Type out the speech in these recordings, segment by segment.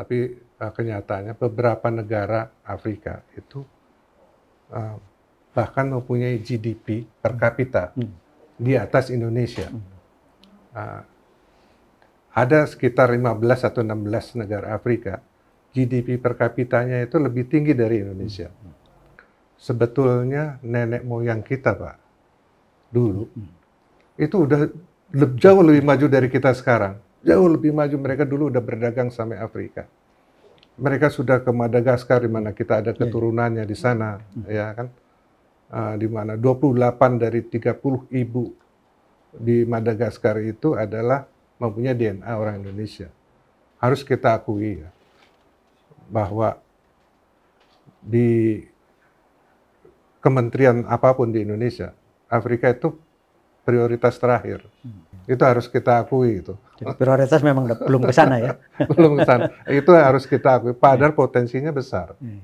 tapi uh, kenyataannya beberapa negara Afrika itu uh, bahkan mempunyai GDP per kapita hmm. hmm. di atas Indonesia. Uh, ada sekitar 15 atau 16 negara Afrika GDP per kapitanya itu lebih tinggi dari Indonesia. Hmm. Sebetulnya nenek moyang kita, Pak, dulu itu udah jauh lebih maju dari kita sekarang Jauh lebih maju mereka dulu udah berdagang sampai Afrika. Mereka sudah ke Madagaskar di mana kita ada iya. keturunannya di sana, hmm. ya kan? Uh, di mana 28 dari 30 ibu di Madagaskar itu adalah mempunyai DNA orang Indonesia. Harus kita akui ya bahwa di kementerian apapun di Indonesia, Afrika itu prioritas terakhir. Hmm. Itu harus kita akui itu. Jadi prioritas memang belum ke sana ya. belum ke sana. Itu harus kita akui. Padahal potensinya besar. Iya.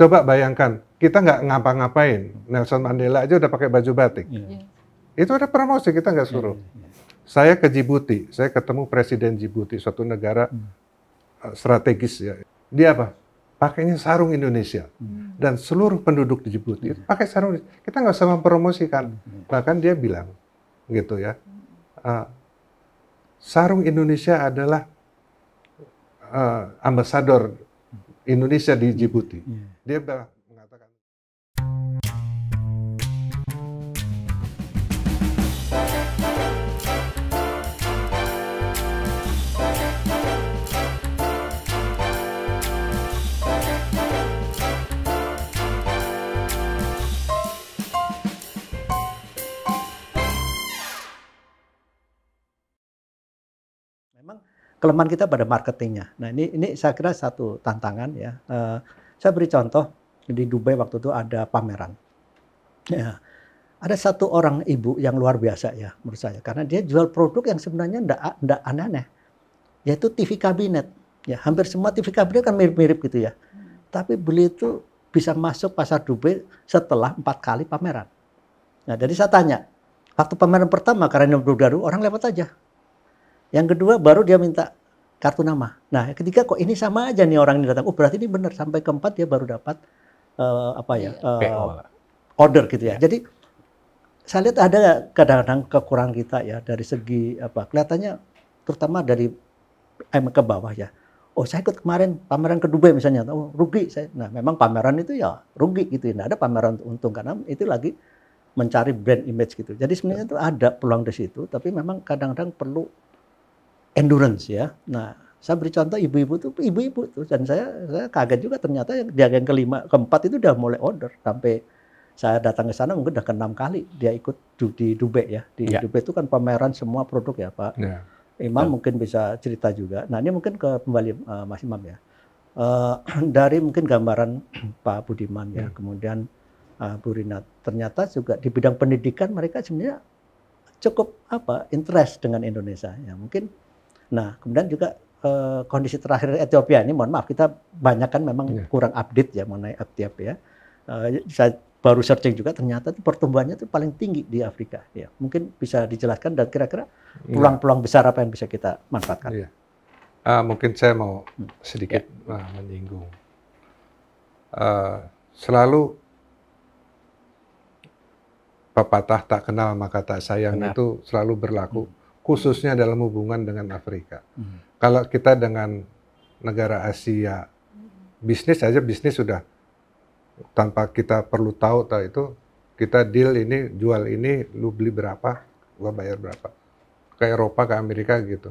Coba bayangkan, kita nggak ngapa-ngapain. Nelson Mandela aja udah pakai baju batik. Iya. Iya. Itu ada promosi, kita nggak suruh. Saya ke Djibouti, saya ketemu Presiden Djibouti, suatu negara hmm. eh, strategis ya. Dia apa? Pakainya sarung Indonesia. Hmm. Dan seluruh penduduk di Djibouti itu pakai sarung. Kita nggak usah mempromosikan. Hmm. Bahkan dia bilang, gitu ya. Uh, sarung Indonesia adalah uh, ambasador Indonesia di Djibouti. Iya. Dia bilang kelemahan kita pada marketingnya. Nah ini ini saya kira satu tantangan ya. Uh, saya beri contoh di Dubai waktu itu ada pameran. Ya, ada satu orang ibu yang luar biasa ya menurut saya karena dia jual produk yang sebenarnya ndak ndak aneh-aneh yaitu TV kabinet ya hampir semua TV kabinet kan mirip-mirip gitu ya hmm. tapi beli itu bisa masuk pasar Dubai setelah empat kali pameran nah jadi saya tanya waktu pameran pertama karena ini baru orang lewat aja yang kedua baru dia minta kartu nama. Nah, ketika kok ini sama aja nih orang ini datang. Oh, berarti ini benar. Sampai keempat dia baru dapat uh, apa ya? Uh, order gitu ya. Iya. Jadi saya lihat ada kadang-kadang kekurangan kita ya dari segi apa? Kelihatannya terutama dari M eh, ke bawah ya. Oh, saya ikut kemarin pameran ke Dubai misalnya. Oh, rugi saya. Nah, memang pameran itu ya rugi gitu. Tidak ya. ada pameran untung karena itu lagi mencari brand image gitu. Jadi sebenarnya iya. itu ada peluang di situ, tapi memang kadang-kadang perlu endurance ya. Nah, saya beri contoh ibu-ibu tuh ibu-ibu tuh dan saya saya kaget juga ternyata yang dia yang kelima keempat itu udah mulai order sampai saya datang ke sana mungkin udah keenam kali dia ikut di Dubai ya di yeah. Dubai itu kan pameran semua produk ya Pak yeah. Imam yeah. mungkin bisa cerita juga nah ini mungkin ke kembali uh, eh, Mas Imam ya uh, dari mungkin gambaran Pak Budiman ya yeah. kemudian uh, Bu Rina ternyata juga di bidang pendidikan mereka sebenarnya cukup apa interest dengan Indonesia ya mungkin Nah, kemudian juga uh, kondisi terakhir Ethiopia ini, mohon maaf, kita banyak kan memang yeah. kurang update ya mengenai Ethiopia Uh, saya baru searching juga ternyata itu pertumbuhannya itu paling tinggi di Afrika. Ya, mungkin bisa dijelaskan dan kira-kira iya. peluang-peluang besar apa yang bisa kita manfaatkan? Yeah. Iya. Uh, mungkin saya mau hmm. sedikit yeah. Ya. menyinggung. Uh, selalu pepatah tak kenal maka tak sayang Benar. itu selalu berlaku. Hmm khususnya dalam hubungan dengan Afrika. Hmm. Kalau kita dengan negara Asia, bisnis aja bisnis sudah tanpa kita perlu tahu tahu itu kita deal ini jual ini lu beli berapa gua bayar berapa ke Eropa ke Amerika gitu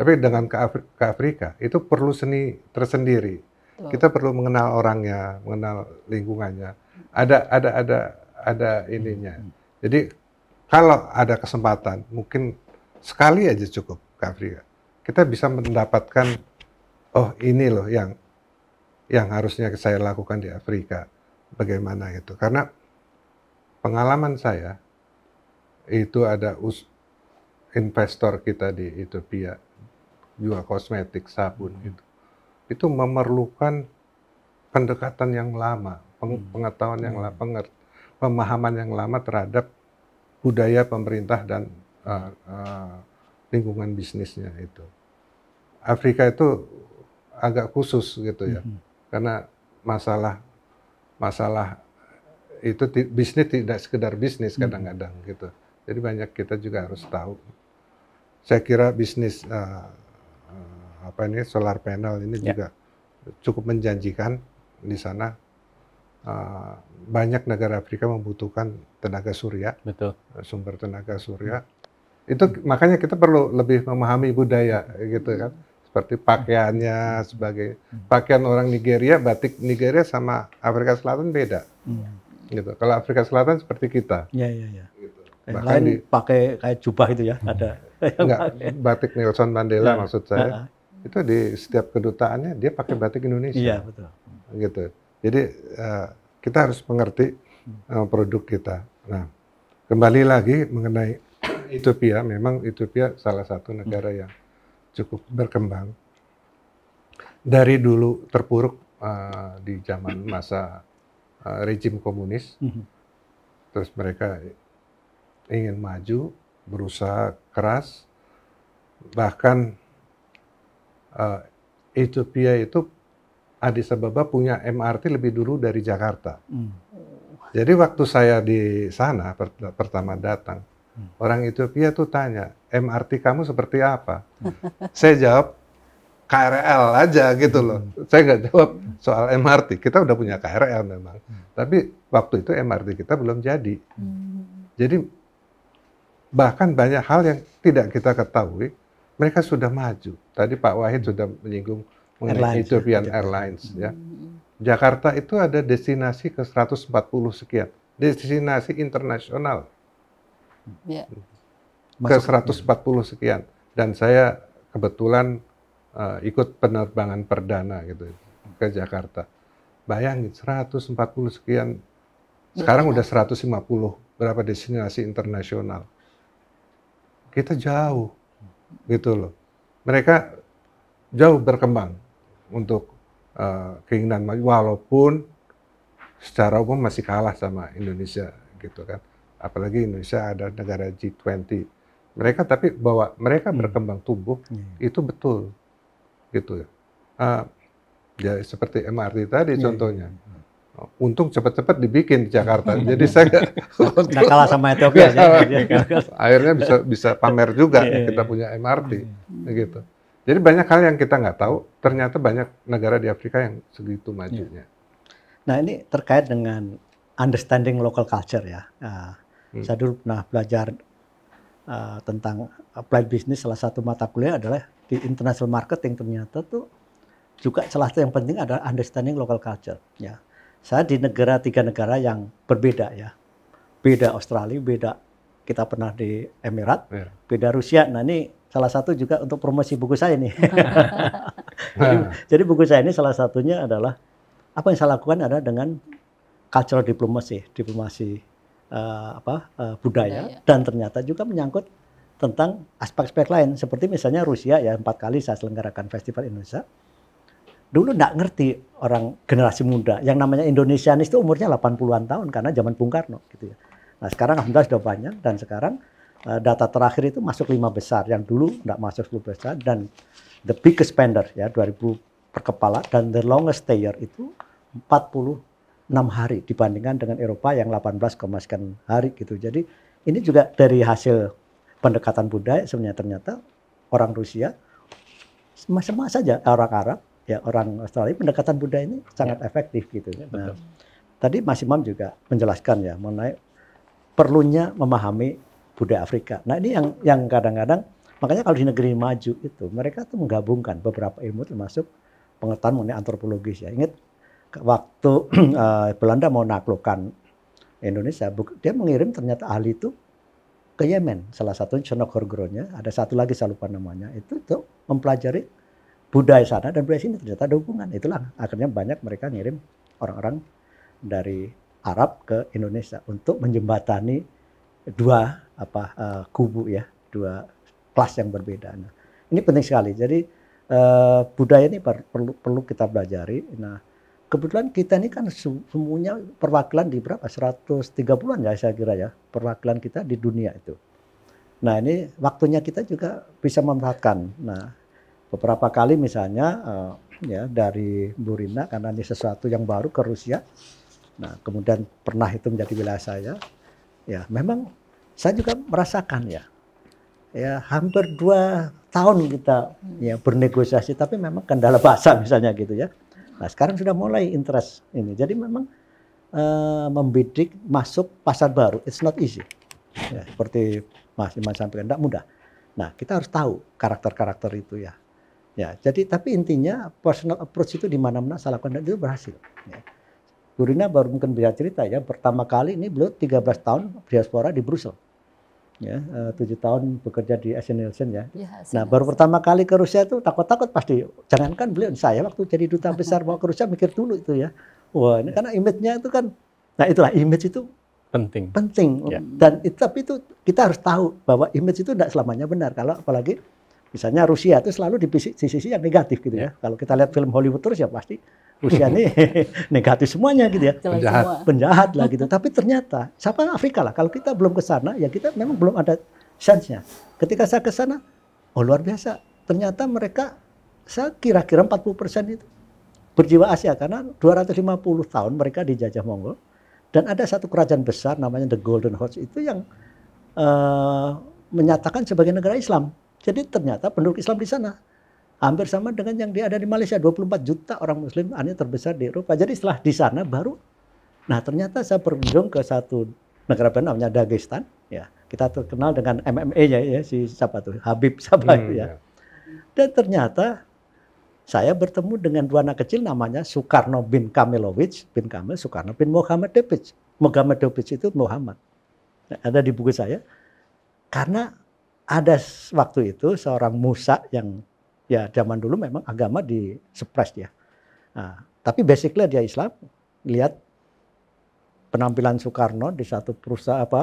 tapi dengan ke, Afri ke Afrika itu perlu seni tersendiri kita perlu mengenal orangnya mengenal lingkungannya ada ada ada ada ininya hmm. jadi kalau ada kesempatan mungkin sekali aja cukup Kak Fria. Kita bisa mendapatkan oh ini loh yang yang harusnya saya lakukan di Afrika. Bagaimana itu? Karena pengalaman saya itu ada us investor kita di Ethiopia jual kosmetik sabun itu itu memerlukan pendekatan yang lama peng hmm. pengetahuan yang hmm. lama pemahaman yang lama terhadap budaya pemerintah dan uh, uh, lingkungan bisnisnya itu. Afrika itu agak khusus gitu ya, mm -hmm. karena masalah masalah itu bisnis tidak sekedar bisnis mm-hmm. kadang-kadang gitu. Jadi banyak kita juga harus tahu. Saya kira bisnis eh, apa ini solar panel ini yeah. juga cukup menjanjikan di sana. Uh, banyak negara Afrika membutuhkan tenaga surya, Betul. sumber tenaga surya itu makanya kita perlu lebih memahami budaya gitu kan seperti pakaiannya sebagai pakaian orang Nigeria batik Nigeria sama Afrika Selatan beda hmm. gitu kalau Afrika Selatan seperti kita ya ya ya gitu. eh, bahkan lain di, pakai kayak jubah itu ya hmm. ada enggak batik Nelson Mandela ya, maksud saya ya. itu di setiap kedutaannya dia pakai batik Indonesia iya betul gitu jadi uh, kita harus mengerti uh, produk kita nah kembali lagi mengenai Ethiopia memang Ethiopia salah satu hmm. negara yang cukup berkembang dari dulu terpuruk uh, di zaman masa uh, rejim komunis hmm. terus mereka ingin maju berusaha keras bahkan uh, Ethiopia itu Addis Ababa punya MRT lebih dulu dari Jakarta. Hmm. Jadi waktu saya di sana per pertama datang, Orang Ethiopia tuh tanya, MRT kamu seperti apa? Saya jawab, KRL aja gitu loh. Saya nggak jawab soal MRT. Kita udah punya KRL memang. Tapi waktu itu MRT kita belum jadi. Jadi bahkan banyak hal yang tidak kita ketahui, mereka sudah maju. Tadi Pak Wahid sudah menyinggung mengenai Airlines. Ya, Ethiopian Airlines hmm. ya. Jakarta itu ada destinasi ke 140 sekian. Destinasi internasional Yeah. ke 140 sekian. Dan saya kebetulan uh, ikut penerbangan perdana gitu ke Jakarta. Bayangin 140 sekian. Sekarang udah 150 berapa destinasi internasional. Kita jauh gitu loh. Mereka jauh berkembang untuk uh, keinginan maju walaupun secara umum masih kalah sama Indonesia gitu kan apalagi Indonesia ada negara G20. Mereka tapi bahwa mereka hmm. berkembang tumbuh hmm. itu betul, gitu ya. Uh, ya seperti MRT tadi hmm. contohnya. Untung cepat-cepat dibikin di Jakarta. Hmm. Jadi saya nggak kalah sama Ethiopia. Ah, iya, kan? Akhirnya bisa bisa pamer juga ya, kita punya MRT, hmm. gitu. Jadi banyak hal yang kita nggak tahu. Ternyata banyak negara di Afrika yang segitu majunya. Nah ini terkait dengan understanding local culture ya. Uh, Hmm. Saya dulu pernah belajar uh, tentang applied business salah satu mata kuliah adalah di international marketing ternyata tuh juga salah satu yang penting adalah understanding local culture ya. Saya di negara tiga negara yang berbeda ya. Beda Australia, beda kita pernah di Emirat, yeah. beda Rusia. Nah ini salah satu juga untuk promosi buku saya ini. jadi, jadi buku saya ini salah satunya adalah apa yang saya lakukan adalah dengan cultural diplomacy, diplomasi uh, apa, uh, budaya, budaya dan ternyata juga menyangkut tentang aspek-aspek lain seperti misalnya Rusia ya empat kali saya selenggarakan festival Indonesia dulu nggak ngerti orang generasi muda yang namanya Indonesianis itu umurnya 80-an tahun karena zaman Bung Karno gitu ya nah sekarang alhamdulillah sudah banyak dan sekarang uh, data terakhir itu masuk lima besar yang dulu nggak masuk 10 besar dan the biggest spender ya 2000 per kepala dan the longest stayer itu 40 6 hari dibandingkan dengan Eropa yang 18, sekian hari gitu. Jadi ini juga dari hasil pendekatan budaya sebenarnya ternyata orang Rusia sama, sama saja orang Arab ya orang Australia pendekatan budaya ini sangat ya. efektif gitu. Ya, nah, betul. Nah, tadi Mas Imam juga menjelaskan ya mengenai perlunya memahami budaya Afrika. Nah ini yang yang kadang-kadang makanya kalau di negeri maju itu mereka tuh menggabungkan beberapa ilmu termasuk pengetahuan mengenai antropologis ya. Ingat waktu uh, Belanda mau naklukkan Indonesia, dia mengirim ternyata ahli itu ke Yemen. Salah satunya Senogorgoronya, ada satu lagi saya lupa namanya, itu tuh mempelajari budaya sana dan budaya sini ternyata ada hubungan. Itulah akhirnya banyak mereka ngirim orang-orang dari Arab ke Indonesia untuk menjembatani dua apa uh, kubu ya, dua kelas yang berbeda. Nah, ini penting sekali. Jadi uh, budaya ini perlu perlu kita pelajari. Nah, kebetulan kita ini kan semuanya perwakilan di berapa? 130-an ya saya kira ya, perwakilan kita di dunia itu. Nah ini waktunya kita juga bisa memanfaatkan. Nah beberapa kali misalnya eh, ya dari Burina karena ini sesuatu yang baru ke Rusia. Nah kemudian pernah itu menjadi wilayah saya. Ya memang saya juga merasakan ya. Ya hampir dua tahun kita ya bernegosiasi tapi memang kendala bahasa misalnya gitu ya. Nah sekarang sudah mulai interest ini. Jadi memang uh, membidik masuk pasar baru, it's not easy. Ya, seperti Mas Iman sampaikan, tidak mudah. Nah kita harus tahu karakter-karakter itu ya. Ya, jadi tapi intinya personal approach itu di mana-mana saya lakukan dan itu berhasil. Ya. Burina baru mungkin bisa cerita ya, pertama kali ini beliau 13 tahun diaspora di Brussel ya eh, tujuh tahun bekerja di Asian e Nielsen ya. ya nah baru pertama kali ke Rusia itu takut-takut pasti. Jangankan beliau saya waktu jadi duta besar mau ke Rusia mikir dulu itu ya. Wah ini karena image-nya itu kan. Nah itulah image itu penting. Penting. Ya. Dan itu, tapi itu kita harus tahu bahwa image itu tidak selamanya benar. Kalau apalagi Misalnya Rusia itu selalu di sisi sisi yang negatif gitu ya. ya. Kalau kita lihat film Hollywood terus ya pasti Rusia ini negatif semuanya gitu ya. Penjahat. Penjahat lah gitu. Tapi ternyata siapa Afrika lah. Kalau kita belum ke sana ya kita memang belum ada chance nya Ketika saya ke sana, oh luar biasa. Ternyata mereka saya kira-kira 40% itu berjiwa Asia karena 250 tahun mereka dijajah Mongol dan ada satu kerajaan besar namanya The Golden Horse itu yang uh, menyatakan sebagai negara Islam. Jadi ternyata penduduk Islam di sana hampir sama dengan yang ada di Malaysia 24 juta orang Muslim hanya terbesar di Eropa. Jadi setelah di sana baru, nah ternyata saya berkunjung ke satu negara benar namanya Dagestan, ya kita terkenal dengan MMA-nya ya si siapa tuh Habib siapa hmm, ya. ya. Dan ternyata saya bertemu dengan dua anak kecil namanya Soekarno bin Kamilovic bin Kamil, Soekarno bin Muhammad Depic. Muhammad Depic itu Muhammad. ada di buku saya. Karena ada waktu itu seorang Musa yang ya zaman dulu memang agama di suppress ya. Nah, tapi basically dia Islam. Lihat penampilan Soekarno di satu perusahaan apa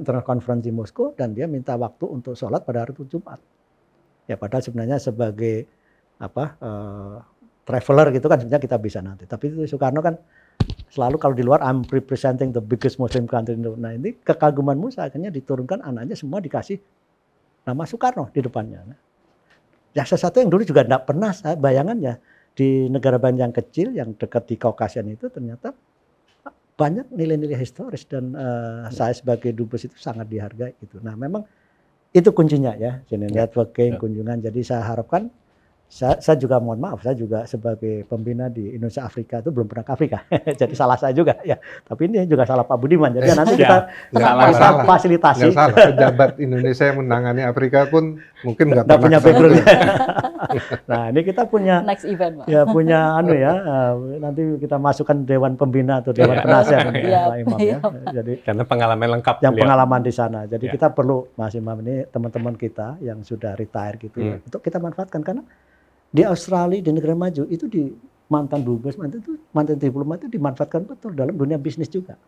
uh, conference di Moskow dan dia minta waktu untuk sholat pada hari Jumat. Ya padahal sebenarnya sebagai apa uh, traveler gitu kan sebenarnya kita bisa nanti. Tapi itu Soekarno kan selalu kalau di luar I'm representing the biggest Muslim country in the world. Nah ini kekaguman Musa akhirnya diturunkan anaknya semua dikasih nama Soekarno di depannya. Nah, ya sesuatu yang dulu juga tidak pernah saya bayangannya di negara bagian yang kecil yang dekat di Kaukasian itu ternyata banyak nilai-nilai historis dan uh, ya. saya sebagai dubes itu sangat dihargai itu. Nah memang itu kuncinya ya, jadi ya. networking, ya. kunjungan. Jadi saya harapkan saya, saya juga mohon maaf, saya juga sebagai pembina di Indonesia Afrika itu belum pernah ke Afrika, jadi salah saya juga ya. Tapi ini juga salah Pak Budiman, jadi ya, nanti ya, kita, ya, salah, bisa salah. fasilitasi. Gak salah, pejabat Indonesia yang menangani Afrika pun mungkin nggak pernah punya background. nah ini kita punya next event, Pak. ya punya anu ya, eh, nanti kita masukkan Dewan Pembina atau Dewan ya. Penasehat ya, Pak Imam ya. Jadi karena pengalaman lengkap. Yang beliau. pengalaman di sana, jadi ya. kita perlu Mas Imam ini teman-teman kita yang sudah retire gitu, hmm. Ya, untuk kita manfaatkan karena di Australia, di negara maju, itu di mantan dubes, mantan itu mantan diplomat itu dimanfaatkan betul dalam dunia bisnis juga.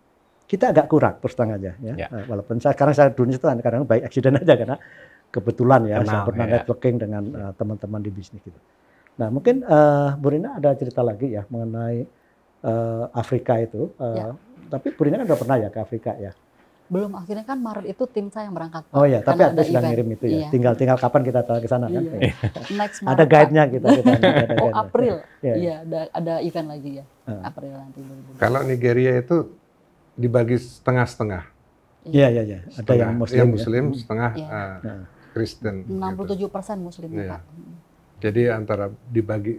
Kita agak kurang terus aja ya. ya. Eh, walaupun saya sekarang saya dunia itu kadang-kadang baik accident aja karena kebetulan ya Kenal, saya pernah ya. networking dengan eh, teman-teman uh, di bisnis gitu. Nah, mungkin uh, Bu Rina ada cerita lagi ya mengenai uh, Afrika itu. Uh, ya. Tapi Bu Rina kan udah pernah ya ke Afrika ya belum akhirnya kan Maret itu tim saya yang berangkat. Oh iya, tapi ada sudah ngirim itu ya. Iya. Tinggal tinggal kapan kita ke sana kan? iya. kan. Next Maret. ada guide-nya kita, kita, ada Oh, April. Iya, iya. ada ada event lagi ya. Uh. April nanti Kalau Nigeria itu dibagi setengah-setengah. Iya, iya, iya. Ada yang muslim, yang ya. muslim ya. setengah iya. uh, Kristen. 67% gitu. muslim, iya. Pak. Jadi antara dibagi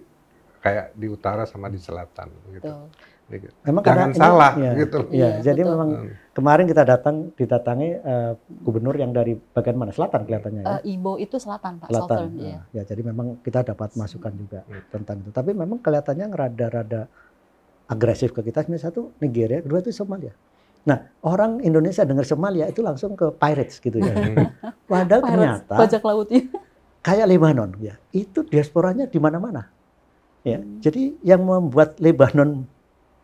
kayak di utara sama di selatan gitu. Tuh. Iya. Memang Jangan karena salah ini, ya, gitu. Ya, jadi betul. memang hmm. kemarin kita datang didatangi uh, gubernur yang dari bagian mana selatan kelihatannya ya. Uh, Ibo itu selatan Pak selatan. Southern, nah, ya. ya jadi memang kita dapat hmm. masukan juga hmm. tentang itu. Tapi memang kelihatannya rada-rada agresif ke kita. Sebenarnya satu Nigeria, kedua itu Somalia. Nah, orang Indonesia dengar Somalia itu langsung ke pirates gitu ya. Hmm. Padahal pirates, ternyata bajak lautnya kayak Lebanon ya. Itu diasporanya di mana-mana. Ya. Hmm. Jadi yang membuat Lebanon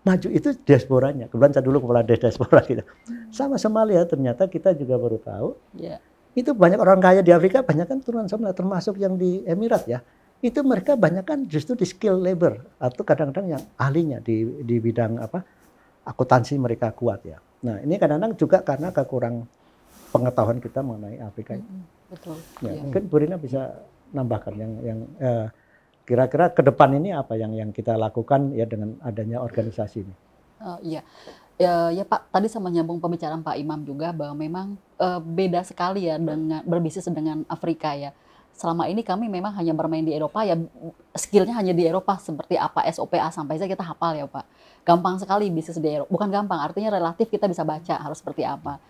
maju itu diasporanya. Kebetulan saya dulu kepala desa diaspora gitu. Hmm. Sama Somalia ternyata kita juga baru tahu. Yeah. Itu banyak orang kaya di Afrika banyak kan turunan Somalia termasuk yang di Emirat ya. Itu mereka banyak kan justru di skill labor atau kadang-kadang yang ahlinya di di bidang apa akuntansi mereka kuat ya. Nah, ini kadang-kadang juga karena kekurang pengetahuan kita mengenai Afrika. Hmm, betul. Ya, ya. Mungkin Burina bisa nambahkan yang yang eh, Kira-kira ke depan ini apa yang yang kita lakukan ya dengan adanya organisasi ini? Uh, iya. Ya, ya Pak, tadi sama nyambung pembicaraan Pak Imam juga bahwa memang uh, beda sekali ya dengan berbisnis dengan Afrika ya selama ini kami memang hanya bermain di Eropa ya skillnya hanya di Eropa seperti apa SOPA sampai Z kita hafal ya Pak. Gampang sekali bisnis di Eropa. Bukan gampang, artinya relatif kita bisa baca harus seperti apa.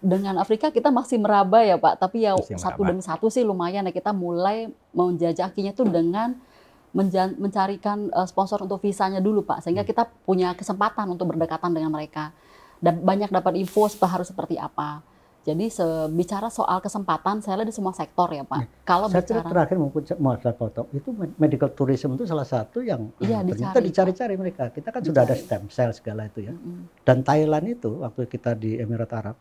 Dengan Afrika kita masih meraba ya Pak, tapi ya satu demi satu sih lumayan ya kita mulai menjajakinya tuh dengan mencarikan eh, sponsor untuk visanya dulu Pak sehingga hmm. kita punya kesempatan untuk berdekatan dengan mereka dan banyak dapat info harus seperti apa. Jadi bicara soal kesempatan saya lihat di semua sektor ya Pak. Ya, Kalau saya bicara terakhir mungkin mau potong itu medical tourism itu salah satu yang eh, iya, ternyata dicari-cari mereka. Kita kan dicari. sudah ada stem cell segala itu ya. Dan Thailand itu waktu kita di Emirat Arab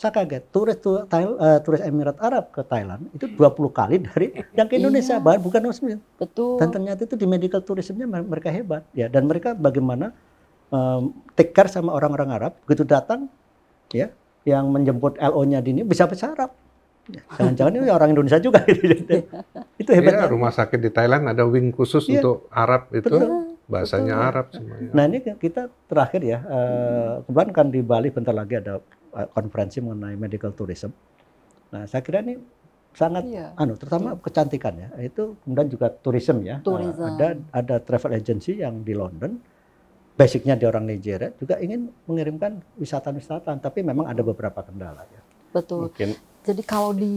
saya kaget turis tu, Thail, uh, eh, turis Emirat Arab ke Thailand itu 20 kali dari yang ke Indonesia iya, bahan, bukan Muslim. Betul. Dan ternyata itu di medical tourismnya mereka hebat ya dan mereka bagaimana um, take care sama orang-orang Arab begitu datang ya yang menjemput LO-nya di ini bisa bahasa Arab. Ya, jangan-jangan ini orang Indonesia juga iya. itu hebat Ya, iya, rumah sakit di Thailand ada wing khusus ya, untuk Arab itu. Betul bahasanya Betul. Arab semuanya. Nah ini kita terakhir ya, hmm. kemarin kan di Bali bentar lagi ada eh, konferensi mengenai medical tourism. Nah saya kira ini sangat iya. anu terutama iya. kecantikan ya itu kemudian juga tourism ya eh, tourism. ada ada travel agency yang di London basicnya di orang Nigeria juga ingin mengirimkan wisatawan-wisatawan tapi memang ada beberapa kendala ya betul Mungkin. jadi kalau di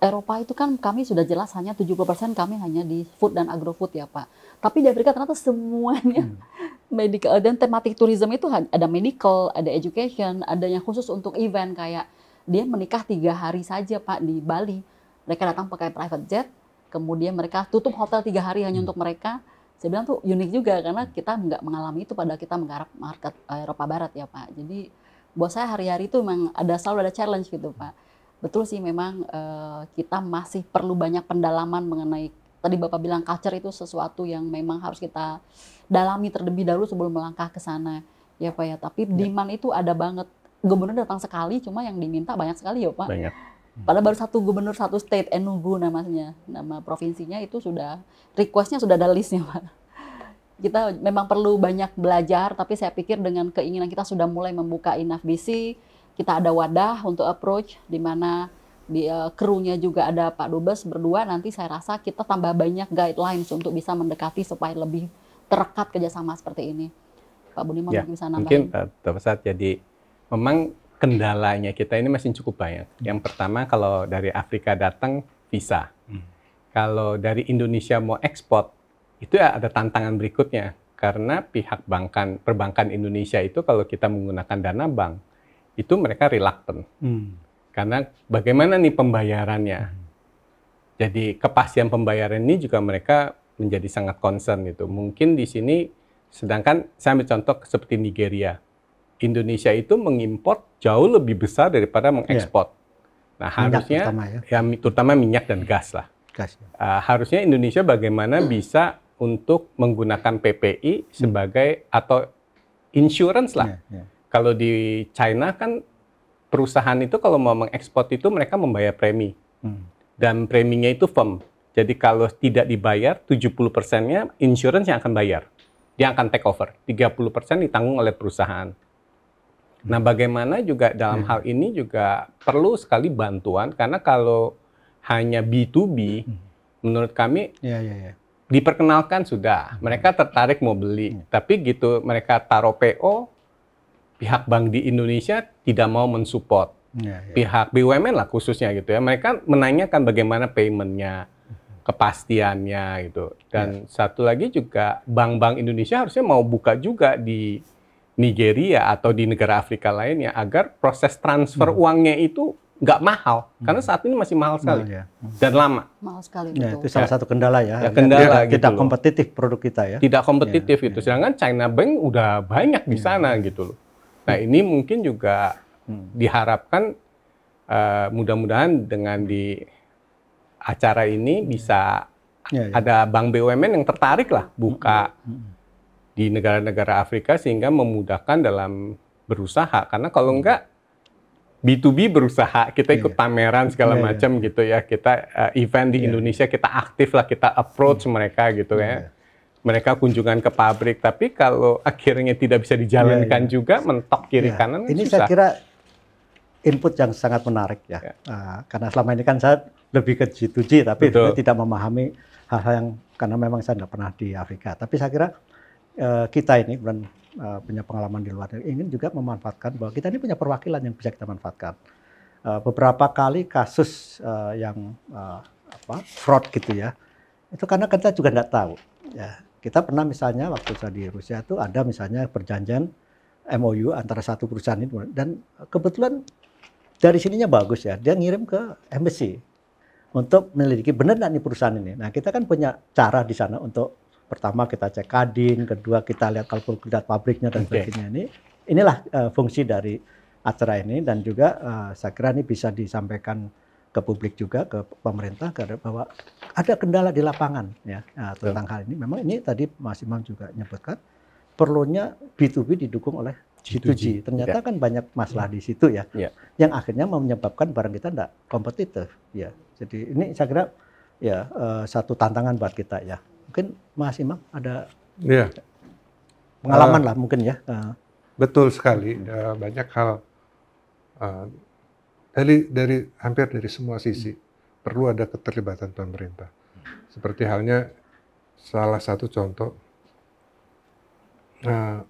Eropa itu kan kami sudah jelas hanya 70% kami hanya di food dan agrofood ya Pak. Tapi di Afrika ternyata semuanya hmm. medical dan tematik tourism itu ada medical, ada education, ada yang khusus untuk event kayak dia menikah tiga hari saja Pak di Bali. Mereka datang pakai private jet, kemudian mereka tutup hotel tiga hari hanya hmm. untuk mereka. Saya bilang tuh unik juga karena hmm. kita nggak mengalami itu pada kita menggarap market eh, Eropa Barat ya Pak. Jadi buat saya hari-hari itu memang ada selalu ada challenge gitu Pak betul sih memang uh, kita masih perlu banyak pendalaman mengenai tadi Bapak bilang culture itu sesuatu yang memang harus kita dalami terlebih dahulu sebelum melangkah ke sana. Ya Pak ya, tapi ya. demand itu ada banget. Gubernur datang sekali cuma yang diminta banyak sekali ya Pak. Banyak. Padahal baru satu gubernur satu state Enugu eh, namanya, nama provinsinya itu sudah requestnya sudah ada listnya pak. Kita memang perlu banyak belajar, tapi saya pikir dengan keinginan kita sudah mulai membuka INAF BC, kita ada wadah untuk approach di mana di uh, eh, krunya juga ada Pak Dubes berdua nanti saya rasa kita tambah banyak guidelines untuk bisa mendekati supaya lebih terekat kerjasama seperti ini. Pak Budi mau ya, bisa nambahin? Mungkin uh, eh, Saat jadi memang kendalanya kita ini masih cukup banyak. Hmm. Yang pertama kalau dari Afrika datang visa. Hmm. Kalau dari Indonesia mau ekspor itu ya ada tantangan berikutnya karena pihak bankan perbankan Indonesia itu kalau kita menggunakan dana bank itu mereka reluctant. Hmm. Karena bagaimana nih pembayarannya? Hmm. Jadi kepastian pembayaran ini juga mereka menjadi sangat concern itu. Mungkin di sini sedangkan saya ambil contoh seperti Nigeria. Indonesia itu mengimpor jauh lebih besar daripada mengekspor. Yeah. Nah, harusnya terutama, ya. ya terutama minyak dan gas lah. Gas. Uh, harusnya Indonesia bagaimana hmm. bisa untuk menggunakan PPI sebagai hmm. atau insurance lah. Yeah, yeah kalau di China kan perusahaan itu kalau mau mengekspor itu mereka membayar premi. Hmm. Dan preminya itu firm. Jadi kalau tidak dibayar 70 persennya insurance yang akan bayar. Dia akan take over. 30 persen ditanggung oleh perusahaan. Nah bagaimana juga dalam hmm. hal ini juga perlu sekali bantuan karena kalau hanya B2B hmm. menurut kami ya, ya, ya. diperkenalkan sudah. Hmm. Mereka tertarik mau beli. Hmm. Tapi gitu mereka taruh PO pihak bank di Indonesia tidak mau mensupport ya, ya. pihak BUMN lah khususnya gitu ya. Mereka menanyakan bagaimana paymentnya, kepastiannya gitu. Dan ya. satu lagi juga bank-bank Indonesia harusnya mau buka juga di Nigeria atau di negara Afrika lainnya agar proses transfer hmm. uangnya itu nggak mahal hmm. karena saat ini masih mahal sekali nah, ya. Hmm. dan lama. Mahal sekali. Ya, itu salah ya. satu kendala ya. ya kendala tidak, gitu tidak kompetitif produk kita ya. Tidak kompetitif ya, itu. Ya. Sedangkan China Bank udah banyak di ya. sana ya. gitu loh. Nah ini mungkin juga hmm. diharapkan uh, mudah-mudahan dengan di acara ini bisa ya, ya. ada bank BUMN yang tertarik lah buka hmm, hmm, di negara-negara Afrika sehingga memudahkan dalam berusaha karena kalau enggak B2B berusaha, kita ikut iya. pameran segala yeah, iya. macam gitu ya. Kita uh, event di yeah. Indonesia kita aktif lah, kita approach yeah. mereka gitu yeah. ya. Iya mereka kunjungan ke pabrik. Tapi kalau akhirnya tidak bisa dijalankan yeah, yeah. juga, mentok kiri yeah. kanan. Ini susah. saya kira input yang sangat menarik ya, yeah. Iya. Uh, karena selama ini kan saya lebih ke G2G, tapi Betul. tidak memahami hal-hal yang karena memang saya tidak pernah di Afrika. Tapi saya kira uh, kita ini bukan uh, punya pengalaman di luar negeri, ingin juga memanfaatkan bahwa kita ini punya perwakilan yang bisa kita manfaatkan. Uh, beberapa kali kasus uh, yang uh, apa, fraud gitu ya, itu karena kita juga tidak tahu. Ya, kita pernah misalnya waktu saya di Rusia itu ada misalnya perjanjian MOU antara satu perusahaan itu dan kebetulan dari sininya bagus ya. Dia ngirim ke embassy untuk menyelidiki benar nggak nih perusahaan ini. Nah kita kan punya cara di sana untuk pertama kita cek kadin, kedua kita lihat kalkulator pabriknya dan okay. sebagainya ini. Inilah uh, fungsi dari acara ini dan juga uh, saya kira ini bisa disampaikan ke publik juga ke pemerintah karena bahwa ada kendala di lapangan ya nah, tentang ya. hal ini. Memang ini tadi Mas Imam juga nyebutkan perlunya B2B didukung oleh G2G. Ternyata ya. kan banyak masalah ya. di situ ya, ya, yang akhirnya menyebabkan barang kita tidak kompetitif ya. Jadi ini saya kira ya uh, satu tantangan buat kita ya. Mungkin Mas Imam ada ya. pengalaman uh, lah mungkin ya. Uh. Betul sekali uh, banyak hal. Uh, dari dari hampir dari semua sisi hmm. perlu ada keterlibatan pemerintah. Seperti halnya salah satu contoh uh,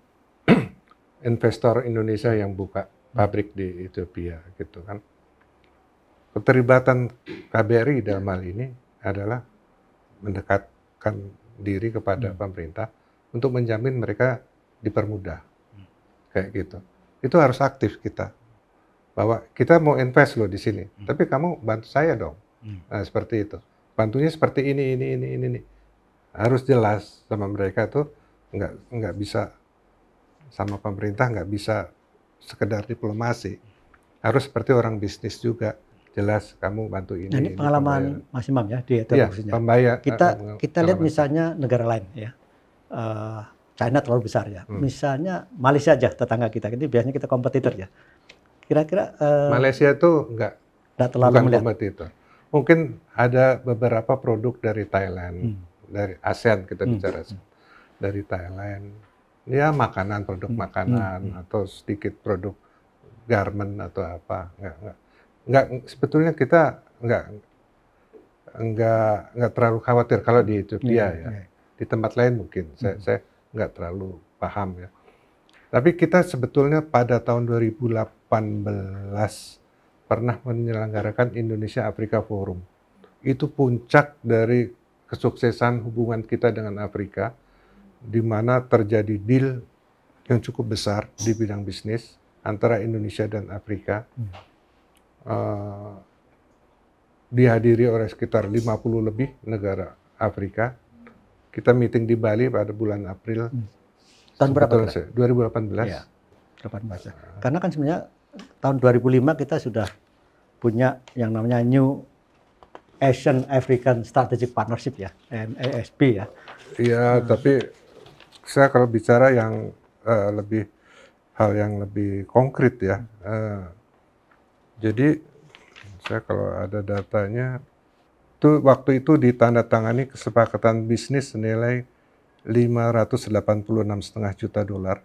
investor Indonesia yang buka pabrik di Ethiopia gitu kan. Keterlibatan KBRI dalam hal ini adalah mendekatkan diri kepada hmm. pemerintah untuk menjamin mereka dipermudah hmm. kayak gitu. Itu harus aktif kita bahwa kita mau invest loh di sini, hmm. tapi kamu bantu saya dong. Hmm. Nah, seperti itu. Bantunya seperti ini, ini, ini, ini, ini. Harus jelas sama mereka tuh nggak nggak bisa sama pemerintah nggak bisa sekedar diplomasi. Harus seperti orang bisnis juga jelas kamu bantu ini. Nah, ini, pengalaman Mas Imam ya di ya, pembayar. Eh, kita uh, kita lihat misalnya negara lain ya. Uh, China terlalu besar ya. Hmm. Misalnya Malaysia aja tetangga kita, ini biasanya kita kompetitor ya. Kira-kira uh, Malaysia itu enggak enggak terlalu bukan melihat. kompetitor. Mungkin ada beberapa produk dari Thailand, hmm. dari ASEAN kita hmm. bicara hmm. dari Thailand. Ya makanan, produk hmm. makanan hmm. atau sedikit produk garment atau apa. Enggak enggak. Enggak sebetulnya kita enggak enggak enggak terlalu khawatir kalau di Ethiopia hmm. ya. Iya. Di tempat lain mungkin hmm. saya saya enggak terlalu paham ya. Tapi kita sebetulnya pada tahun 2008 pernah menyelenggarakan Indonesia Afrika Forum. Itu puncak dari kesuksesan hubungan kita dengan Afrika di mana terjadi deal yang cukup besar di bidang bisnis antara Indonesia dan Afrika. Uh, dihadiri oleh sekitar 50 lebih negara Afrika. Kita meeting di Bali pada bulan April. Hmm. Tahun berapa? 2018. Iya, ya, 2018. Karena kan sebenarnya tahun 2005 kita sudah punya yang namanya New Asian African Strategic Partnership ya, NASP ya. Iya, nah. tapi saya kalau bicara yang uh, lebih hal yang lebih konkret ya. Uh, jadi saya kalau ada datanya itu waktu itu ditandatangani kesepakatan bisnis senilai 586,5 juta dolar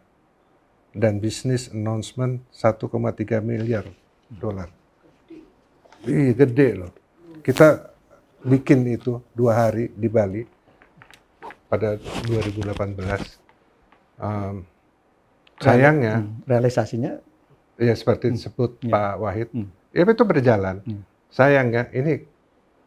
dan bisnis announcement 1,3 miliar dolar. Ih, gede loh. Kita bikin itu dua hari di Bali pada 2018. Um, ehm, sayangnya hmm, realisasinya ya seperti hmm. disebut hmm, Pak Wahid, hmm. ya itu berjalan. Hmm. Sayangnya ini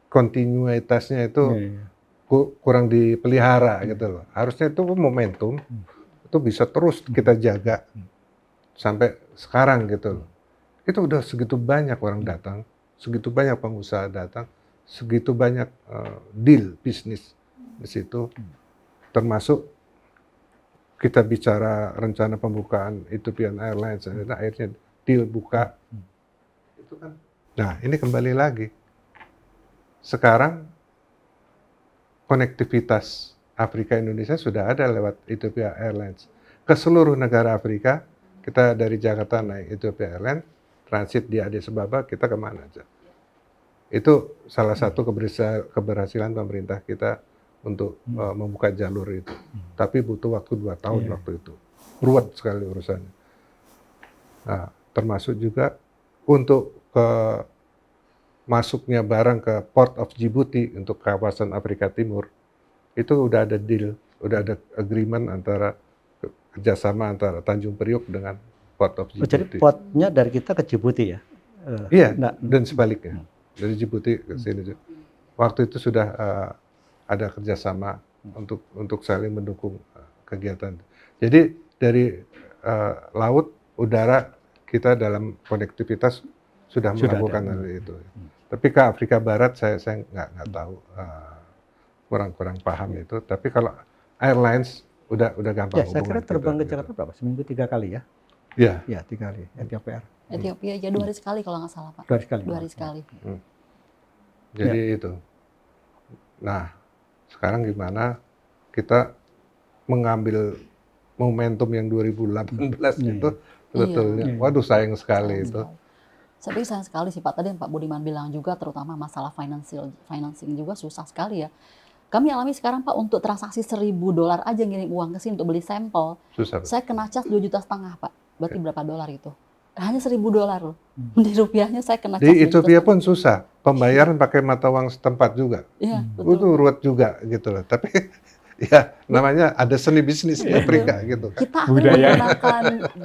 kontinuitasnya itu yeah, ya, ya. kurang dipelihara gitu loh. Harusnya itu momentum. Hmm itu bisa terus hmm. kita jaga hmm. sampai sekarang gitu loh. Hmm. Itu udah segitu banyak orang datang, segitu banyak pengusaha datang, segitu banyak uh, deal bisnis di situ, termasuk kita bicara rencana pembukaan Ethiopian Airlines, dan akhirnya deal buka. Kan, nah ini kembali lagi. Sekarang konektivitas Afrika Indonesia sudah ada lewat Ethiopia Airlines. Ke seluruh negara Afrika, kita dari Jakarta naik Ethiopia Airlines, transit di Addis Ababa, kita kemana aja. Itu salah satu keberhasilan pemerintah kita untuk hmm. uh, membuka jalur itu. Hmm. Tapi butuh waktu dua tahun yeah. waktu itu. Ruwet sekali urusannya. Nah, termasuk juga untuk ke masuknya barang ke Port of Djibouti untuk kawasan Afrika Timur itu udah ada deal, udah ada agreement antara kerjasama antara Tanjung Priok dengan Port of Djibouti. Oh, jadi portnya dari kita ke Djibouti ya? Uh, iya, nah, dan sebaliknya. Hmm. Dari Djibouti ke hmm. sini. Waktu itu sudah uh, ada kerjasama hmm. untuk untuk saling mendukung eh, kegiatan. Jadi dari uh, laut, udara, kita dalam konektivitas sudah, sudah melakukan hal itu. Tapi ke Afrika Barat saya saya nggak nggak tahu. Uh, kurang-kurang paham itu. Tapi kalau airlines udah udah gampang. Ya, saya kira terbang gitu, ke Jakarta gitu. berapa? Seminggu tiga kali ya? Iya. Iya tiga kali. Ethiopia. Ethiopia aja dua hari hmm. sekali kalau nggak salah pak. Dua hari sekali. Dua hari sekali. Hmm. Jadi ya. itu. Nah, sekarang gimana kita mengambil momentum yang 2018 hmm. itu iya. sebetulnya. Iya. Waduh sayang sekali sayang itu. Tapi sayang sekali sih Pak tadi yang Pak Budiman bilang juga terutama masalah financial financing juga susah sekali ya. Kami alami sekarang Pak untuk transaksi seribu dolar aja ngirim uang ke sini untuk beli sampel. Susah. Saya kena cas dua juta setengah Pak. Berarti okay. berapa dolar itu? Hanya seribu dolar loh. Hmm. Di rupiahnya saya kena Di itu Ethiopia pun susah. Pembayaran pakai mata uang setempat juga. Iya, hmm. Itu ruwet juga gitu loh. Tapi ya namanya ada seni bisnis di iya. Afrika gitu. Kita budaya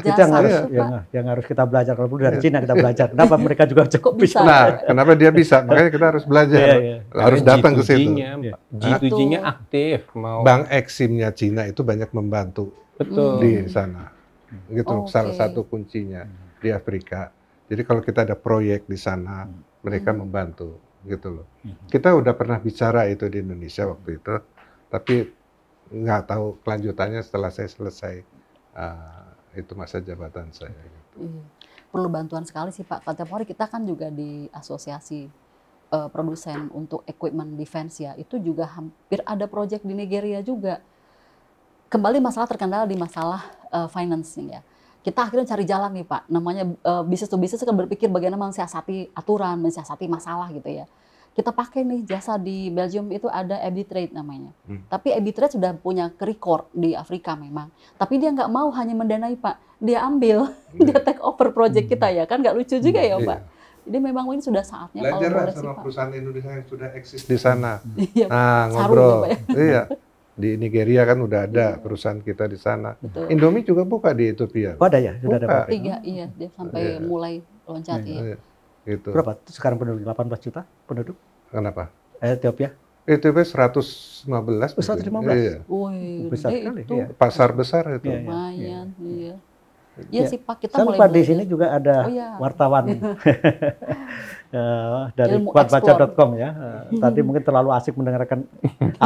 kita yang harus ya. yang, harus kita belajar kalau dari iya. Cina kita belajar. Kenapa mereka juga cukup bisa? Nah, kenapa dia bisa? Makanya kita harus belajar. Ya, ya. Harus Karena datang ke situ. G2G-nya iya. aktif mau. Bank eksimnya Cina itu banyak membantu Betul. di sana. Gitu okay. salah satu kuncinya di Afrika. Jadi kalau kita ada proyek di sana, mereka hmm. membantu gitu loh. Hmm. Kita udah pernah bicara itu di Indonesia waktu itu, tapi nggak tahu kelanjutannya setelah saya selesai uh, itu masa jabatan saya. Gitu. Hmm. Perlu bantuan sekali sih Pak. Kontemporari kita kan juga di asosiasi uh, eh, produsen untuk equipment defense ya. Itu juga hampir ada proyek di Nigeria juga. Kembali masalah terkendala di masalah uh, financing ya. Kita akhirnya cari jalan nih Pak. Namanya uh, bisnis to bisnis kan berpikir bagaimana mensiasati aturan, mensiasati masalah gitu ya kita pakai nih jasa di Belgium itu ada Ebitrade namanya. Hmm. Tapi Ebitrade sudah punya record di Afrika memang. Tapi dia nggak mau hanya mendanai Pak, dia ambil, hmm. dia take over project hmm. kita ya kan nggak lucu juga hmm. ya Pak. Iya. Jadi memang ini sudah saatnya Belajar kalau boleh sama sih, Pak. perusahaan Indonesia yang sudah eksis di sana. Iya, nah, ngobrol. Ya, Iya. Di Nigeria kan udah ada iya. perusahaan kita di sana. Betul. Indomie juga buka di Ethiopia. Oh, ada ya, sudah buka. ada. Tiga, iya, dia sampai iya. mulai loncat iya. iya. iya. Gitu. Berapa sekarang penduduk? 18 juta penduduk? Kenapa? Eh, Ethiopia. ETP 115. 115. Iya. Woy, besar sekali. Itu. Ya. Pasar besar itu. Iya, iya. Lumayan, iya. Iya ya, sih Pak, kita Saya mulai di sini juga ada oh, eh, ya. wartawan dari kuatbaca.com ya. Tadi mungkin terlalu asik mendengarkan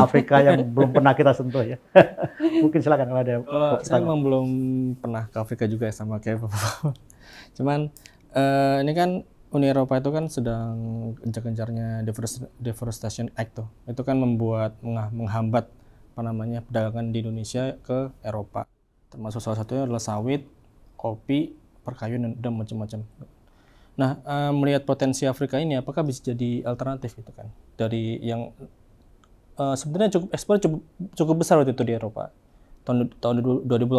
Afrika yang belum pernah kita sentuh ya. mungkin silakan kalau ada. Oh, saya memang belum pernah ke Afrika juga ya sama kayak Bapak. Cuman uh, ini kan Uni Eropa itu kan sedang gencar-gencarnya deforestation act tuh. Itu kan membuat menghambat apa namanya perdagangan di Indonesia ke Eropa. Termasuk salah satunya adalah sawit, kopi, perkayuan dan macam-macam. Nah, eh, melihat potensi Afrika ini apakah bisa jadi alternatif itu kan? Dari yang eh, sebenarnya cukup ekspor cukup, cukup besar waktu itu di Eropa tahun tahun 2018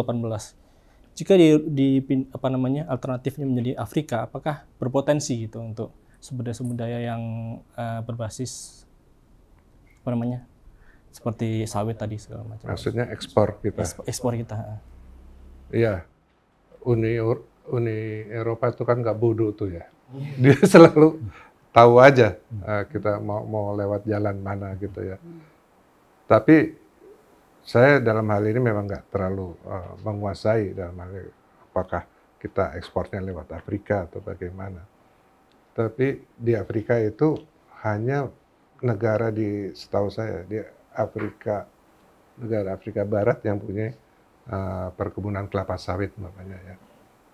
jika di, di apa namanya alternatifnya menjadi Afrika, apakah berpotensi gitu untuk sumber daya yang uh, berbasis apa namanya seperti sawit tadi segala macam. Maksudnya ekspor kita. Ekspor, kita. Ah. Iya, Uni Uni Eropa itu kan nggak bodoh tuh ya. Dia selalu tahu aja eh, kita mau mau lewat jalan mana gitu ya. Tapi saya dalam hal ini memang nggak terlalu uh, menguasai dalam hal ini apakah kita ekspornya lewat Afrika atau bagaimana. Tapi di Afrika itu hanya negara di setahu saya di Afrika negara Afrika Barat yang punya uh, perkebunan kelapa sawit makanya ya.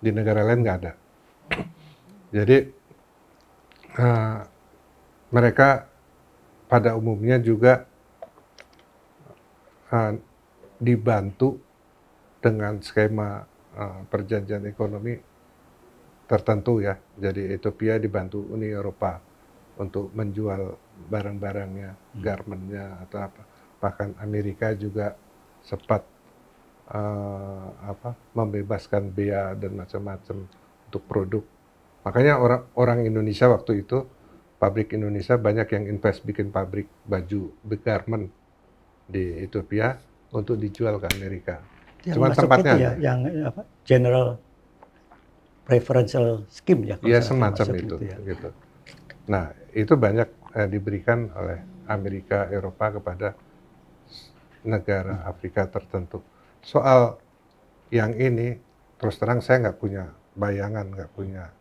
Di negara lain nggak ada. Jadi uh, mereka pada umumnya juga uh, dibantu dengan skema uh, perjanjian ekonomi tertentu ya. Jadi Ethiopia dibantu Uni Eropa untuk menjual barang-barangnya, hmm. garmentnya atau apa. Bahkan Amerika juga sempat uh, apa membebaskan bea dan macam-macam untuk produk. Makanya orang orang Indonesia waktu itu pabrik Indonesia banyak yang invest bikin pabrik baju, garment di Ethiopia untuk dijual ke Amerika. Yang Cuma tempatnya ya, yang apa, General Preferential Scheme ya. Iya semacam itu, itu ya. gitu. Nah itu banyak eh, diberikan oleh Amerika Eropa kepada negara hmm. Afrika tertentu. Soal yang ini terus terang saya nggak punya bayangan, nggak punya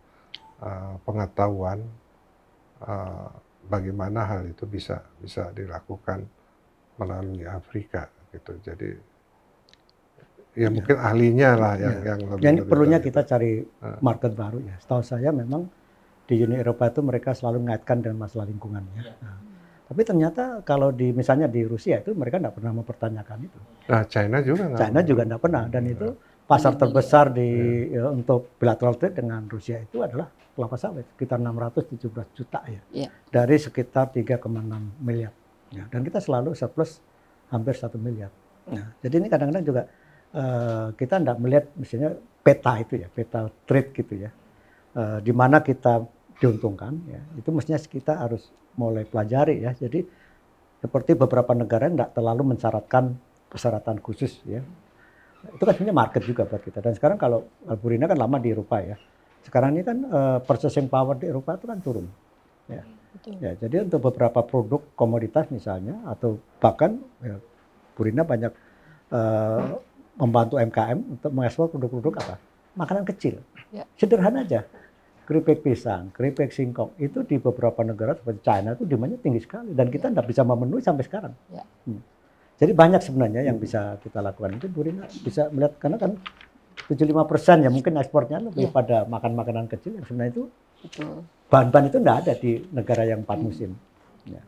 uh, pengetahuan uh, bagaimana hal itu bisa bisa dilakukan melalui Afrika gitu. Jadi ya iya. mungkin ahlinya lah iya. yang ya. yang lebih. Jadi perlunya kita cari ah. market nah. baru ya. Setahu saya memang di Uni Eropa itu mereka selalu mengaitkan dengan masalah lingkungannya. Ya. Iya. Nah. Tapi ternyata kalau di misalnya di Rusia itu mereka tidak pernah mempertanyakan itu. Nah, China juga nggak. China juga tidak pernah dan itu pasar terbesar di ya. Ya, untuk bilateral trade dengan Rusia itu adalah kelapa sawit sekitar 617 juta ya. ya. Dari sekitar 3,6 miliar Ya, dan kita selalu surplus hampir satu miliar. Nah, jadi ini kadang-kadang juga uh, kita tidak melihat misalnya peta itu ya, peta trade gitu ya, uh, di mana kita diuntungkan. Ya, itu mestinya kita harus mulai pelajari ya. Jadi seperti beberapa negara tidak terlalu mensyaratkan persyaratan khusus ya. Itu kan sebenarnya market juga buat kita. Dan sekarang kalau Burina kan lama di Eropa ya. Sekarang ini kan uh, purchasing power di Eropa itu kan turun. Ya Betul. Ya, jadi untuk beberapa produk komoditas misalnya atau bahkan ya, Purina banyak uh, membantu MKM untuk mengekspor produk-produk apa? Makanan kecil. Ya. Sederhana aja. Keripik pisang, keripik singkong itu di beberapa negara seperti China itu demandnya tinggi sekali dan kita tidak ya. bisa memenuhi sampai sekarang. Ya. Hmm. Jadi banyak sebenarnya yang bisa kita lakukan. Itu Rina bisa melihat karena kan 75 persen ya mungkin ekspornya lebih ya. pada makan makanan kecil yang sebenarnya itu Bahan-bahan itu tidak ada di negara yang empat hmm. musim. Ya.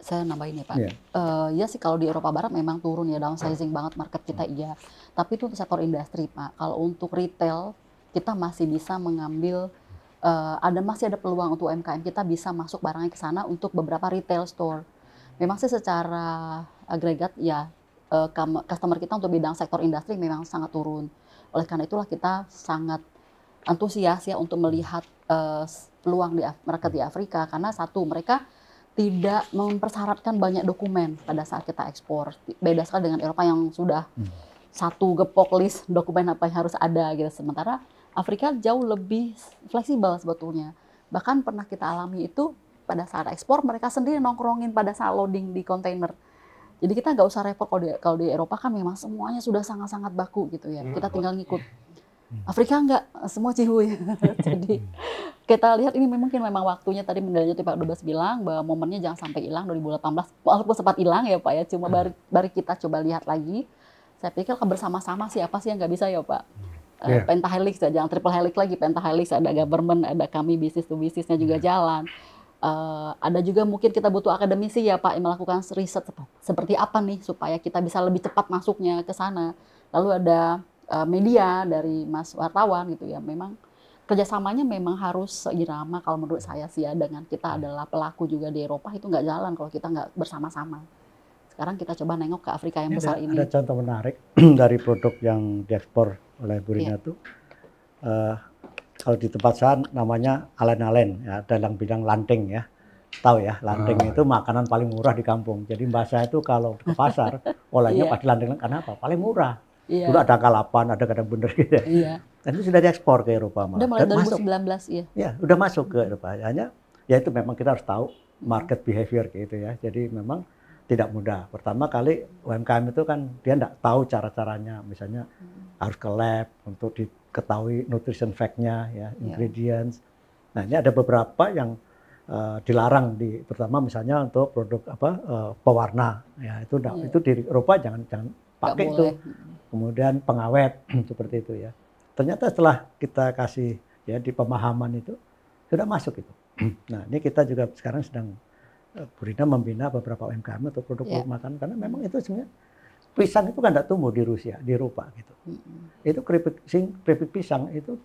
Saya nambahin ya Pak. Ya. Uh, ya sih kalau di Eropa Barat memang turun ya downsizing hmm. banget market kita hmm. iya. Tapi itu untuk sektor industri Pak. Kalau untuk retail kita masih bisa mengambil uh, ada masih ada peluang untuk UMKM kita bisa masuk barangnya ke sana untuk beberapa retail store. Memang sih secara agregat ya eh, customer kita untuk bidang sektor industri memang sangat turun. Oleh karena itulah kita sangat antusias ya untuk melihat uh, peluang di market di Afrika karena satu mereka tidak mempersyaratkan banyak dokumen pada saat kita ekspor. Beda sekali dengan Eropa yang sudah hmm. satu gepok list dokumen apa yang harus ada gitu. Sementara Afrika jauh lebih fleksibel sebetulnya. Bahkan pernah kita alami itu pada saat ekspor mereka sendiri nongkrongin pada saat loading di kontainer. Jadi kita nggak usah repot kalau di, kalau di Eropa kan memang semuanya sudah sangat-sangat baku gitu ya. Hmm, kita tinggal ngikut Hmm. Afrika enggak, semua cihuy. Jadi hmm. kita lihat ini mungkin memang waktunya tadi mendalamnya Pak Dubes bilang bahwa momennya jangan sampai hilang 2018 walaupun sempat hilang ya Pak ya cuma hmm. baru, baru kita coba lihat lagi saya pikir bersama-sama siapa sih yang nggak bisa ya Pak eh, yeah. pentahelix ya jangan triple helix lagi pentahelix ada government ada kami bisnis to bisnisnya juga yeah. jalan uh, ada juga mungkin kita butuh akademisi ya Pak yang melakukan riset seperti apa nih supaya kita bisa lebih cepat masuknya ke sana lalu ada Eh, media, dari mas wartawan gitu ya. Memang kerjasamanya memang harus seirama kalau menurut saya sih ya dengan kita adalah pelaku juga di Eropa itu nggak jalan kalau kita nggak bersama-sama. Sekarang kita coba nengok ke Afrika yang ini besar ada, ini. Ada contoh menarik dari produk yang diekspor oleh Burina iya. itu. tuh eh, Uh, kalau di tempat saya namanya alen-alen ya dalam bidang lanting ya tahu ya lanting ah. itu makanan paling murah di kampung jadi mbak saya itu kalau ke pasar olahnya yeah. pasti lanting karena apa paling murah Iya. Dulu ada kalapan, ada kadang bener gitu. Iya. Dan itu sudah diekspor ke Eropa. Udah mulai 2019 masuk, iya. Ya, udah masuk ke Eropa. Hanya ya itu memang kita harus tahu market behavior gitu ya. Jadi memang tidak mudah. Pertama kali UMKM itu kan dia tidak tahu cara-caranya. Misalnya hmm. harus ke lab untuk diketahui nutrition fact-nya ya, iya. ingredients. Yeah. Nah, ini ada beberapa yang uh, dilarang di pertama misalnya untuk produk apa uh, pewarna ya itu yeah. itu di Eropa jangan jangan pakai itu. Hmm kemudian pengawet seperti itu ya. Ternyata setelah kita kasih ya di pemahaman itu sudah masuk itu. Nah ini kita juga sekarang sedang Burina e, membina beberapa UMKM atau produk yeah. Iya. makanan karena memang itu sebenarnya pisang itu kan tidak tumbuh di Rusia, di Eropa gitu. Mm-hmm. Itu keripik sing keripik pisang itu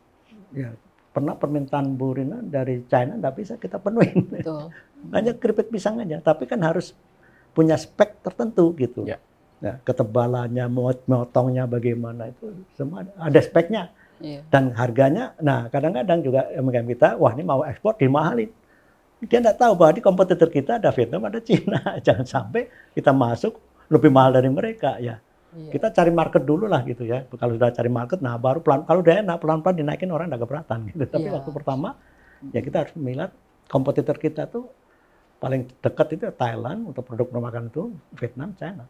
ya pernah permintaan Burina dari China tidak bisa kita penuhi. Hanya keripik pisang aja, tapi kan harus punya spek tertentu gitu. Yeah ya, ketebalannya, motongnya bagaimana itu semua ada, speknya. Iya. Dan harganya, nah kadang-kadang juga MKM kita, wah ini mau ekspor dimahalin. Dia tidak tahu bahwa di kompetitor kita ada Vietnam, ada Cina. Jangan sampai kita masuk lebih mahal dari mereka ya. Iya. Kita cari market dulu lah gitu ya. Kalau sudah cari market, nah baru pelan kalau udah enak pelan-pelan dinaikin orang tidak keberatan gitu. Tapi iya. waktu pertama ya kita harus melihat kompetitor kita tuh paling dekat itu Thailand untuk produk rumah makan itu Vietnam, China.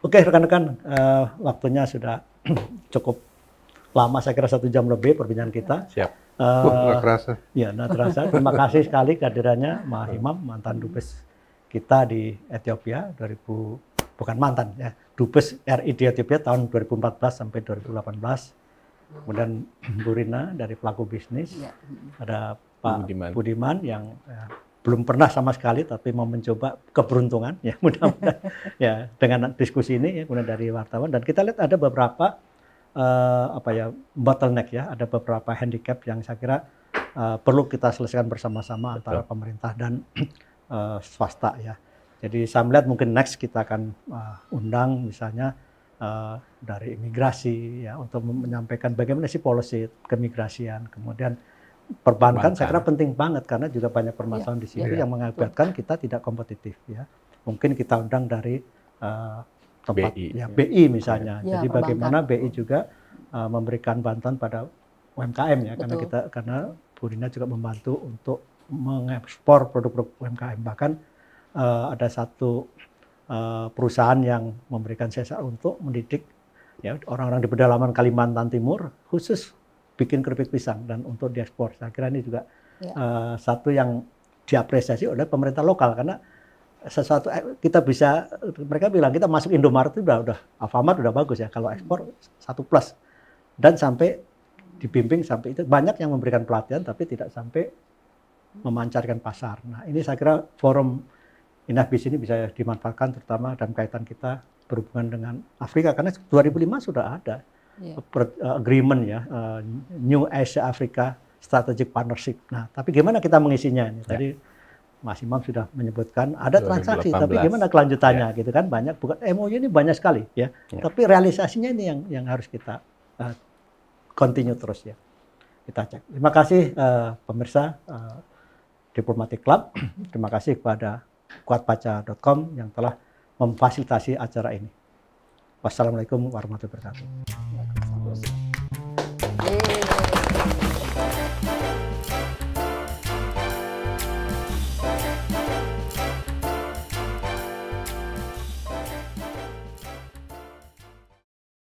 Oke rekan-rekan, uh, waktunya sudah cukup lama saya kira satu jam lebih perbincangan kita. Siap. Uh, eh, terasa. Ya, nah terasa. Terima kasih sekali kehadirannya Mas Imam, mantan dubes kita di Ethiopia 2000 bukan mantan ya, dubes RI di Ethiopia tahun 2014 sampai 2018. Kemudian Bu Rina dari pelaku bisnis, iya. ada Pak Budiman, Budiman yang ya, belum pernah sama sekali tapi mau mencoba keberuntungan ya mudah-mudahan ya dengan diskusi ini ya kemudian dari wartawan dan kita lihat ada beberapa uh, apa ya bottleneck ya ada beberapa handicap yang saya kira uh, perlu kita selesaikan bersama-sama antara pemerintah dan uh, swasta ya jadi saya melihat mungkin next kita akan uh, undang misalnya uh, dari imigrasi ya untuk menyampaikan bagaimana sih policy kemigrasian kemudian perbankan Bankan. saya kira penting banget karena juga banyak permasalahan ya, di sini ya, yang mengakibatkan kita tidak kompetitif ya. Mungkin kita undang dari uh, tempat BI. ya BI misalnya. Ya, Jadi iya, perbankan. bagaimana BI juga uh, memberikan bantuan pada UMKM ya Betul. karena kita karena Burina juga membantu untuk mengekspor produk-produk UMKM bahkan uh, ada satu uh, perusahaan yang memberikan sesar untuk mendidik ya orang-orang di pedalaman Kalimantan Timur khusus bikin keripik pisang dan untuk diekspor. Saya kira ini juga ya. uh, satu yang diapresiasi oleh pemerintah lokal karena sesuatu eh, kita bisa mereka bilang kita masuk Indomaret itu udah, udah Alfamart udah bagus ya kalau ekspor satu plus dan sampai dibimbing sampai itu banyak yang memberikan pelatihan tapi tidak sampai memancarkan pasar. Nah ini saya kira forum Inafis ini bisa dimanfaatkan terutama dalam kaitan kita berhubungan dengan Afrika karena 2005 sudah ada yeah. Iya. Eh, agreement ya uh, New Asia Africa Strategic Partnership. Nah, tapi gimana kita mengisinya? Ini? Ya. Tadi yeah. Mas Imam sudah menyebutkan ada transaksi, 2018. tapi gimana kelanjutannya yeah. gitu kan banyak. Bukan MOU ini banyak sekali ya, yeah. tapi realisasinya ini yang yang harus kita uh, continue terus ya. Kita cek. Terima kasih uh, pemirsa uh, Diplomatic Club. Terima kasih kepada kuatbaca.com yang telah memfasilitasi acara ini. Wassalamualaikum warahmatullahi wabarakatuh. Yeah.